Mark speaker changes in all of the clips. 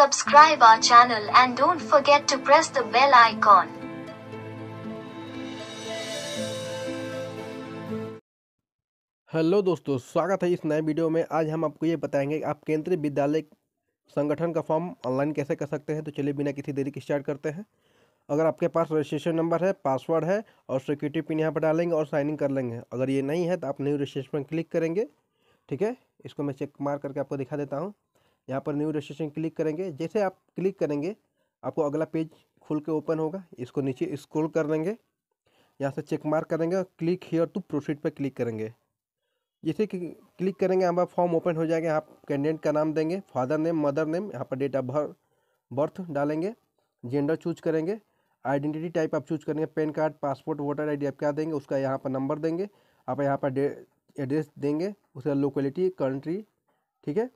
Speaker 1: Subscribe our channel and don't forget to press the bell icon. Hello दोस्तों स्वागत है इस नए वीडियो में आज हम आपको ये बताएंगे कि आप केंद्रीय विद्यालय संगठन का फॉर्म ऑनलाइन कैसे कर सकते हैं तो चलिए बिना किसी देरी के स्टार्ट करते हैं अगर आपके पास रजिस्ट्रेशन नंबर है पासवर्ड है और सिक्योरिटी पिन यहाँ पर डालेंगे और साइन इन कर लेंगे अगर ये नहीं है तो आप न्यू रजिस्ट्रेशन क्लिक करेंगे ठीक है इसको मैं चेक मार करके आपको दिखा देता हूँ यहाँ पर न्यू रजिस्ट्रेशन क्लिक करेंगे जैसे आप क्लिक करेंगे आपको अगला पेज खुल के ओपन होगा इसको नीचे स्क्रोल कर लेंगे यहाँ से चेक मार्क करेंगे क्लिक हेयर टू प्रोसीड पर क्लिक करेंगे जैसे क्लिक करेंगे यहाँ पर फॉर्म ओपन हो जाएगा आप कैंडिडेट का नाम देंगे फादर नेम मदर नेम यहाँ पर डेट ऑफ बर्थ बर्थ डालेंगे जेंडर चूज करेंगे आइडेंटिटी टाइप आप चूज करेंगे PAN card passport voter ID आप क्या देंगे उसका यहाँ पर नंबर देंगे आप यहाँ पर एड्रेस देंगे उसका लोकेलिटी कंट्री ठीक है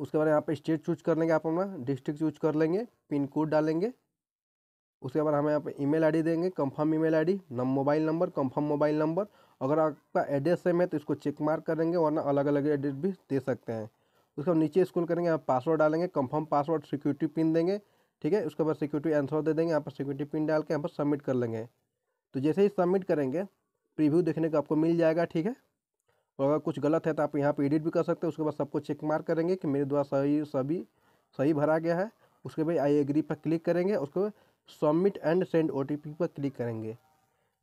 Speaker 1: उसके बाद यहाँ पे स्टेट चूज कर लेंगे आप अपना डिस्ट्रिक्ट चूज कर लेंगे पिन कोड डालेंगे उसके बाद हमें यहाँ पे ईमेल आईडी देंगे कंफर्म ईमेल आईडी नम mobile number confirm mobile number अगर आपका एड्रेस सेम है तो इसको चेक मार्क करेंगे वरना अलग अलग एड्रेस भी दे सकते हैं उसके बाद नीचे स्कूल करेंगे यहाँ पासवर्ड डालेंगे कंफर्म पासवर्ड सिक्योरिटी पिन देंगे ठीक है उसके बाद सिक्योरिटी आंसर दे देंगे यहाँ पर सिक्योरिटी पिन डाल के यहाँ पर सबमिट कर लेंगे तो जैसे ही सबमिट करेंगे प्रीव्यू देखने को आपको मिल जाएगा ठीक है और तो अगर कुछ गलत है तो आप यहाँ पे एडिट भी कर सकते हैं उसके बाद सबको चेक मार्क करेंगे कि मेरे द्वारा सही सभी सही भरा गया है उसके बाद आई एग्री पर क्लिक करेंगे उसके बाद सबमिट एंड सेंड ओ पर क्लिक करेंगे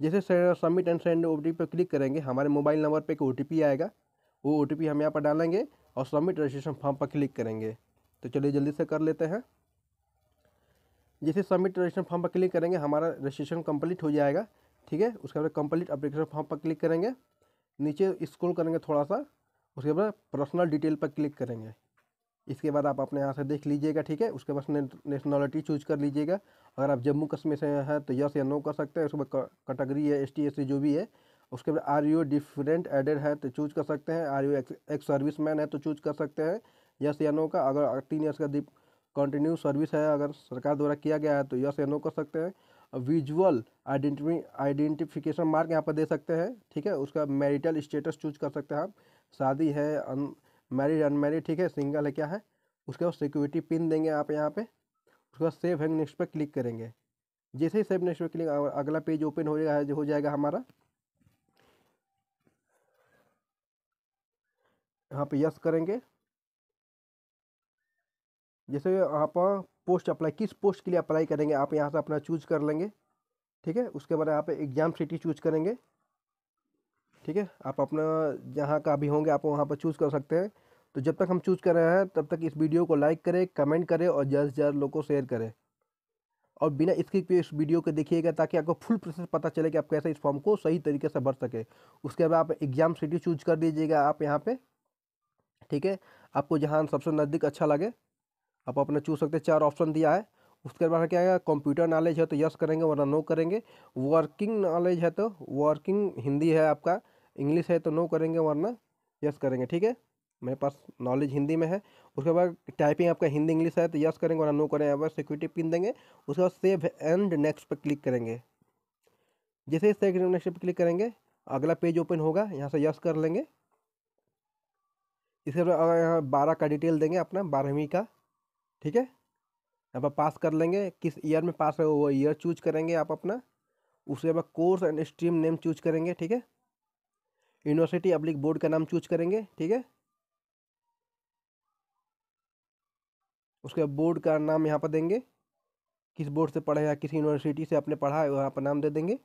Speaker 1: जैसे सबमिट एंड सेंड ओ पर क्लिक करेंगे हमारे मोबाइल नंबर पर एक ओ आएगा वो ओ हम यहाँ पर डालेंगे और सबमिट रजिस्ट्रेशन फॉर्म पर क्लिक करेंगे तो चलिए जल्दी से कर लेते हैं जैसे सबमिट रजिस्ट्रेशन फॉर्म पर क्लिक करेंगे हमारा रजिस्ट्रेशन कंप्लीट हो जाएगा ठीक है उसके बाद कंप्लीट अप्लीकेशन फॉर्म पर क्लिक करेंगे नीचे स्क्रॉल करेंगे थोड़ा सा उसके बाद पर्सनल डिटेल पर क्लिक करेंगे इसके बाद आप अपने यहाँ से देख लीजिएगा ठीक है उसके बाद ने, नेशनलिटी चूज कर लीजिएगा अगर आप जम्मू कश्मीर से हैं तो यस या नो कर सकते हैं उसके बाद कैटेगरी है एस टी जो भी है उसके बाद आर यू डिफरेंट एडेड है तो चूज कर सकते हैं are you ex service man है तो चूज कर सकते हैं यस या नो का अगर तीन ईयर्स का कंटिन्यू सर्विस है अगर सरकार द्वारा किया गया है तो यस या नो कर सकते हैं विजुअल आइडेंटिफी आइडेंटिफिकेशन मार्क यहाँ पर दे सकते हैं ठीक है उसका मैरिटल स्टेटस चूज कर सकते हैं आप शादी है अन मैरिड अनमेरिड ठीक है सिंगल है क्या है उसके बाद सिक्योरिटी पिन देंगे आप यहाँ पे उसके बाद सेव हैंग नेक्स्ट पर क्लिक करेंगे जैसे ही सेव नेक्स्ट पर क्लिक अगला पेज ओपन हो जाएगा हो जाएगा हमारा यहाँ पे यस करेंगे जैसे यहाँ पर पोस्ट अप्लाई किस पोस्ट के लिए अप्लाई करेंगे आप यहाँ से अपना चूज कर लेंगे ठीक है उसके बाद आप एग्ज़ाम सिटी चूज करेंगे ठीक है आप अपना जहाँ का भी होंगे आप वहाँ पर चूज़ कर सकते हैं तो जब तक हम चूज़ कर रहे हैं तब तक इस वीडियो को लाइक करें कमेंट करें और ज़्यादा से ज़्यादा लोगों को शेयर करें और बिना इसके पे इस वीडियो को देखिएगा ताकि आपको फुल प्रोसेस पता चले कि आप कैसे इस फॉर्म को सही तरीके से भर सके उसके बाद आप एग्ज़ाम सिटी चूज कर दीजिएगा आप यहाँ पर ठीक है आपको जहाँ सबसे नज़दीक अच्छा लगे आप अपना चूज सकते हैं चार ऑप्शन दिया है उसके बाद क्या है कंप्यूटर नॉलेज है तो यस करेंगे वरना नो करेंगे वर्किंग नॉलेज है तो वर्किंग हिंदी है आपका इंग्लिश है तो नो करेंगे वरना यस करेंगे ठीक है मेरे पास नॉलेज हिंदी में है उसके बाद टाइपिंग आपका हिंदी इंग्लिश है तो यस करेंगे वरना नो करेंगे बस सिक्योरिटी पिन देंगे उसके बाद सेव एंड नेक्स्ट पर क्लिक करेंगे जैसे ही सेव नेक्स्ट पर क्लिक करेंगे अगला पेज ओपन होगा यहाँ से यस कर लेंगे इसके बाद यहाँ बारह का डिटेल देंगे अपना बारहवीं का ठीक है यहाँ पर पास कर लेंगे किस ईयर में पास हो वो ईयर चूज करेंगे आप अपना उसके बाद course and stream name choose करेंगे ठीक है यूनिवर्सिटी पब्लिक बोर्ड का नाम चूज करेंगे ठीक है उसके बोर्ड का नाम यहाँ पर देंगे किस बोर्ड से पढ़ा या किस यूनिवर्सिटी से आपने पढ़ा है वहाँ पर नाम दे देंगे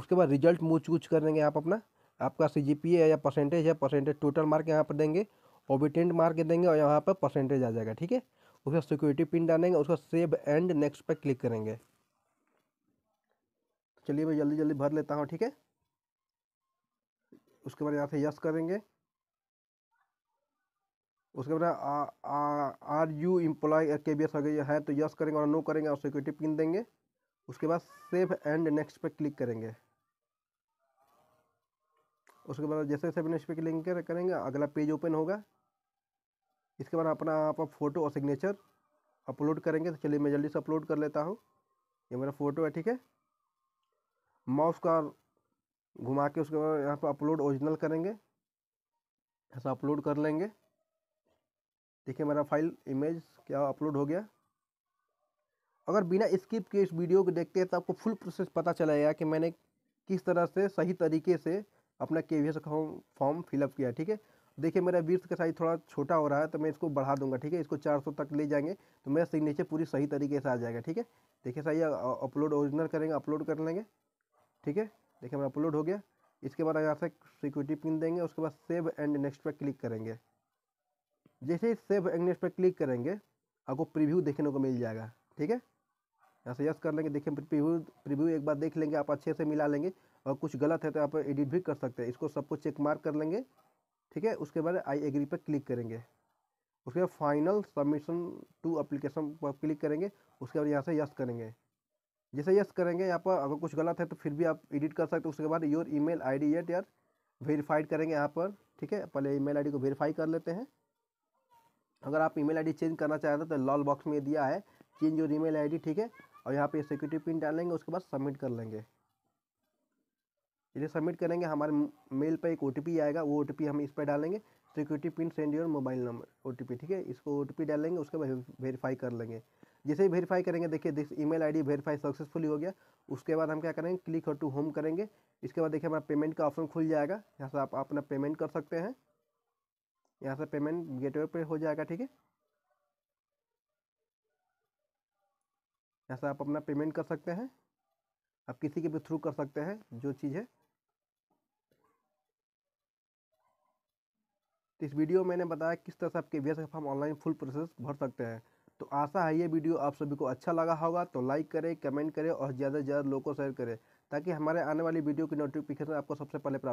Speaker 1: उसके बाद रिजल्ट मूव चूज करेंगे आप अपना आपका सी जी पी है या परसेंटेज है परसेंटेज टोटल मार्क यहाँ पर देंगे ओबिटेंट मार के देंगे और यहाँ पर परसेंटेज आ जाएगा ठीक है उसका सिक्योरिटी पिन डालेंगे उसका सेव एंड नेक्स्ट पर क्लिक करेंगे चलिए मैं जल्दी जल्दी भर लेता हूँ ठीक है उसके बाद यहाँ से यस करेंगे उसके बाद आर यू इम्प्लॉय के बी एस अगर है तो यस करेंगे और नो करेंगे और सिक्योरिटी पिन देंगे उसके बाद सेव एंड नेक्स्ट पर क्लिक करेंगे उसके बाद जैसे सेव नेक्स्ट पर क्लिक करेंगे अगला पेज ओपन होगा इसके बाद अपना आप फ़ोटो और सिग्नेचर अपलोड करेंगे तो चलिए मैं जल्दी से अपलोड कर लेता हूँ ये मेरा फ़ोटो है ठीक है माउस का घुमा के उसके बाद यहाँ पर अपलोड ओरिजिनल करेंगे ऐसा अपलोड कर लेंगे देखिए मेरा फाइल इमेज क्या अपलोड हो गया अगर बिना स्किप के इस वीडियो को देखते हैं तो आपको फुल प्रोसेस पता चलेगा कि मैंने किस तरह से सही तरीके से अपना के वी एस फॉर्म फिलअप किया ठीक है देखिए मेरा बीर्स का साइज़ थोड़ा छोटा हो रहा है तो मैं इसको बढ़ा दूंगा ठीक है इसको 400 तक ले जाएंगे तो मेरा सिग्नेचर पूरी सही तरीके से आ जाएगा ठीक है देखिए सही अपलोड ओरिजिनल करेंगे अपलोड कर लेंगे ठीक है देखिए मेरा अपलोड हो गया इसके बाद यहाँ से सिक्योरिटी पिन देंगे उसके बाद सेव एंड नेक्स्ट पर क्लिक करेंगे जैसे ही सेव एंड नेक्स्ट पर क्लिक करेंगे आपको प्रिव्यू देखने को मिल जाएगा ठीक है यहाँ से यस कर लेंगे देखिए प्रिव्यू प्रिव्यू एक बार देख लेंगे आप अच्छे से मिला लेंगे और कुछ गलत है तो आप एडिट भी कर सकते हैं इसको सबको चेक मार्क कर लेंगे ठीक है उसके बाद आई एग्री पर क्लिक करेंगे उसके बाद फाइनल सबमिशन टू अप्लीकेशन पर क्लिक करेंगे उसके बाद यहाँ से यस करेंगे जैसे यस करेंगे यहाँ पर अगर कुछ गलत है तो फिर भी आप एडिट कर सकते हो उसके बाद योर ईमेल आईडी एट यार वेरीफाइड करेंगे यहाँ पर ठीक है पहले ईमेल आईडी को वेरीफाई कर लेते हैं अगर आप ईमेल आईडी चेंज करना चाहते हैं तो लॉल बॉक्स में दिया है चेंज योर ईमेल आईडी ठीक है और यहाँ पे सिक्योरिटी पिन डालेंगे उसके बाद सबमिट कर लेंगे इसे सबमिट करेंगे हमारे मेल पर एक ओ आएगा वो ओ हम इस पर डालेंगे security pin send your mobile number ओ ठीक है इसको ओ डालेंगे उसके बाद वेरीफाई कर लेंगे जैसे ही वेरीफाई करेंगे देखिए this email ID verify successfully हो गया उसके बाद हम क्या करेंगे क्लिक और टू होम करेंगे इसके बाद देखिए हमारा पेमेंट का ऑप्शन खुल जाएगा यहाँ से आप अपना पेमेंट कर सकते हैं यहाँ से पेमेंट गेटवे पे हो जाएगा ठीक है यहाँ से आप अपना पेमेंट कर सकते हैं आप किसी के भी थ्रू कर सकते हैं जो चीज़ है तो इस वीडियो में मैंने बताया किस तरह से आपके वी का फॉर्म ऑनलाइन फुल प्रोसेस भर सकते हैं तो आशा है ये वीडियो आप सभी को अच्छा लगा होगा तो लाइक करें कमेंट करें और ज़्यादा से ज़्यादा लोगों को शेयर करें ताकि हमारे आने वाली वीडियो की नोटिफिकेशन आपको सबसे पहले प्राप्त